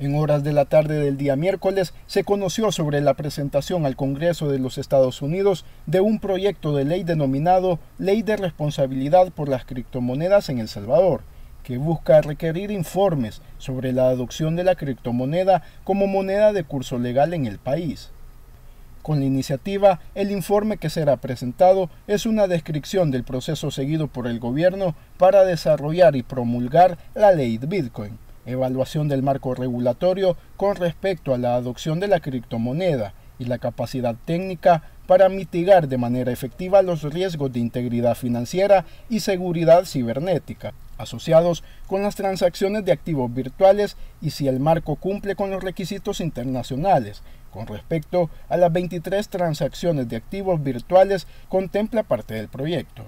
En horas de la tarde del día miércoles se conoció sobre la presentación al Congreso de los Estados Unidos de un proyecto de ley denominado Ley de Responsabilidad por las Criptomonedas en El Salvador, que busca requerir informes sobre la adopción de la criptomoneda como moneda de curso legal en el país. Con la iniciativa, el informe que será presentado es una descripción del proceso seguido por el gobierno para desarrollar y promulgar la ley de Bitcoin evaluación del marco regulatorio con respecto a la adopción de la criptomoneda y la capacidad técnica para mitigar de manera efectiva los riesgos de integridad financiera y seguridad cibernética asociados con las transacciones de activos virtuales y si el marco cumple con los requisitos internacionales. Con respecto a las 23 transacciones de activos virtuales, contempla parte del proyecto.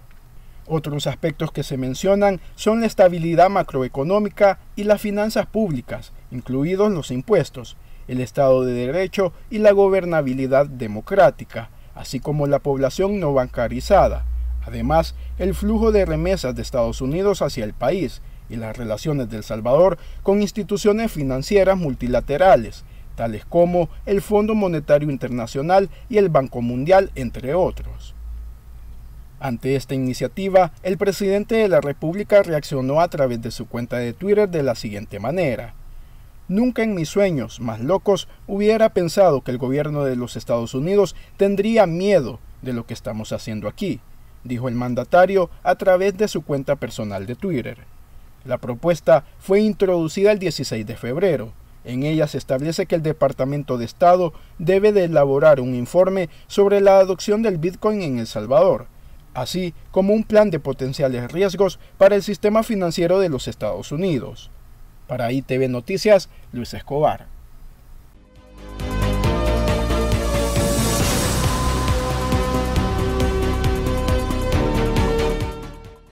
Otros aspectos que se mencionan son la estabilidad macroeconómica y las finanzas públicas, incluidos los impuestos, el Estado de Derecho y la gobernabilidad democrática, así como la población no bancarizada. Además, el flujo de remesas de Estados Unidos hacia el país y las relaciones de El Salvador con instituciones financieras multilaterales, tales como el Fondo Monetario Internacional y el Banco Mundial, entre otros. Ante esta iniciativa, el presidente de la República reaccionó a través de su cuenta de Twitter de la siguiente manera. Nunca en mis sueños más locos hubiera pensado que el gobierno de los Estados Unidos tendría miedo de lo que estamos haciendo aquí, dijo el mandatario a través de su cuenta personal de Twitter. La propuesta fue introducida el 16 de febrero. En ella se establece que el Departamento de Estado debe de elaborar un informe sobre la adopción del Bitcoin en El Salvador, así como un plan de potenciales riesgos para el sistema financiero de los Estados Unidos. Para ITV Noticias, Luis Escobar.